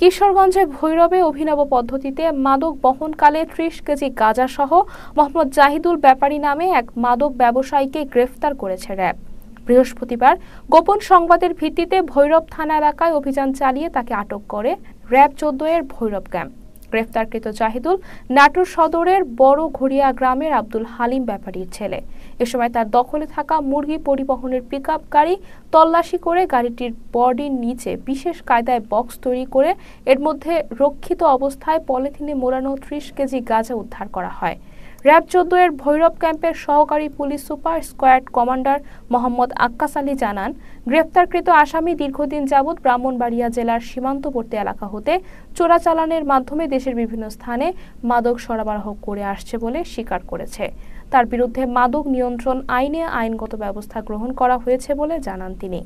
কিশোরগঞ্জে ভৈরবে অভিনব পদ্ধতিতে মাদক বহনকালে ত্রিশ কেজি গাঁজাসহ মোহাম্মদ জাহিদুল ব্যাপারী নামে এক মাদক ব্যবসায়ীকে গ্রেফতার করেছে র্যাব বৃহস্পতিবার গোপন সংবাদের ভিত্তিতে ভৈরব থানা এলাকায় অভিযান চালিয়ে তাকে আটক করে র্যাব চোদ্দ এর ভৈরব ক্যাম্প গ্রেফতারকৃত জাহিদুল নাটোর সদরের বড় ঘড়িয়া গ্রামের আব্দুল হালিম ব্যাপারীর ছেলে এ সময় তার দখলে থাকা মুরগি পরিবহনের পিক গাড়ি তল্লাশি করে গাড়িটির বডির নিচে বিশেষ কায়দায় বক্স তৈরি করে এর মধ্যে রক্ষিত অবস্থায় পলিথিনে মোড়ানো ত্রিশ কেজি গাঁজা উদ্ধার করা হয় র্যাব চোদ্দ এর ভৈরব ক্যাম্পের সহকারী police super squad commander Mohammad Akkas Ali জানান গ্রেপ্তারকৃত আসামি দীর্ঘদিন যাবৎ ব্রাহ্মণবাড়িয়া জেলার সীমান্তবর্তী এলাকা হতে চোরাচালানের মাধ্যমে দেশের বিভিন্ন স্থানে মাদক সরবরাহ করে আসছে বলে স্বীকার করেছে তার বিরুদ্ধে মাদক নিয়ন্ত্রণ আইনে আইনগত ব্যবস্থা গ্রহণ করা হয়েছে বলে জানান তিনি